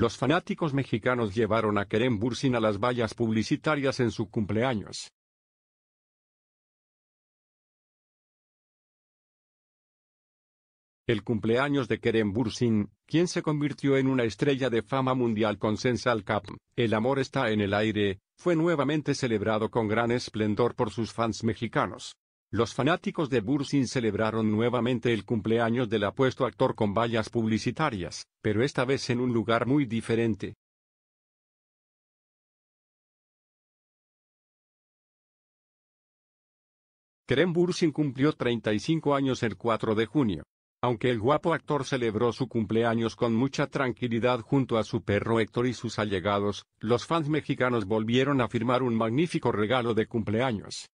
Los fanáticos mexicanos llevaron a Kerem Bursin a las vallas publicitarias en su cumpleaños. El cumpleaños de Kerem Bursin, quien se convirtió en una estrella de fama mundial con Sensal Cup, El amor está en el aire, fue nuevamente celebrado con gran esplendor por sus fans mexicanos. Los fanáticos de Bursin celebraron nuevamente el cumpleaños del apuesto actor con vallas publicitarias, pero esta vez en un lugar muy diferente. Kerem Bursin cumplió 35 años el 4 de junio. Aunque el guapo actor celebró su cumpleaños con mucha tranquilidad junto a su perro Héctor y sus allegados, los fans mexicanos volvieron a firmar un magnífico regalo de cumpleaños.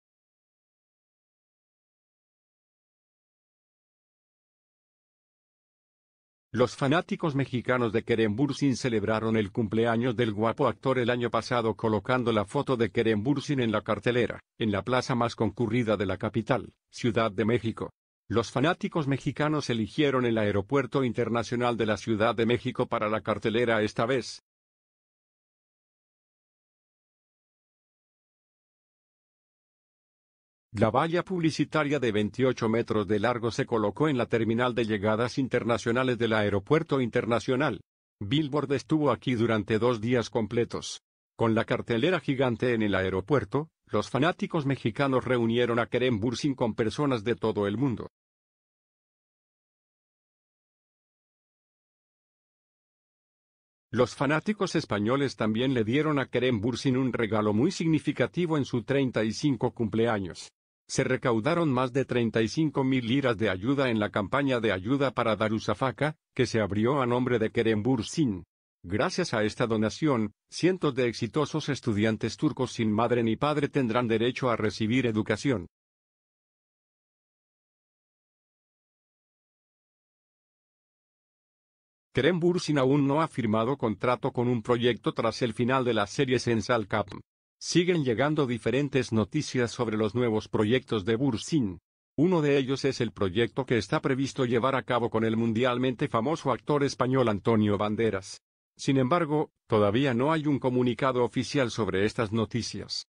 Los fanáticos mexicanos de Bursin celebraron el cumpleaños del guapo actor el año pasado colocando la foto de Bursin en la cartelera, en la plaza más concurrida de la capital, Ciudad de México. Los fanáticos mexicanos eligieron el Aeropuerto Internacional de la Ciudad de México para la cartelera esta vez, La valla publicitaria de 28 metros de largo se colocó en la terminal de llegadas internacionales del Aeropuerto Internacional. Billboard estuvo aquí durante dos días completos. Con la cartelera gigante en el aeropuerto, los fanáticos mexicanos reunieron a Kerem Bursin con personas de todo el mundo. Los fanáticos españoles también le dieron a Kerem Bursin un regalo muy significativo en su 35 cumpleaños. Se recaudaron más de 35 mil liras de ayuda en la campaña de ayuda para Darusafaka, que se abrió a nombre de Kerem Bursin. Gracias a esta donación, cientos de exitosos estudiantes turcos sin madre ni padre tendrán derecho a recibir educación. Kerem Bursin aún no ha firmado contrato con un proyecto tras el final de la serie Sensal Cap. Siguen llegando diferentes noticias sobre los nuevos proyectos de Bursin. Uno de ellos es el proyecto que está previsto llevar a cabo con el mundialmente famoso actor español Antonio Banderas. Sin embargo, todavía no hay un comunicado oficial sobre estas noticias.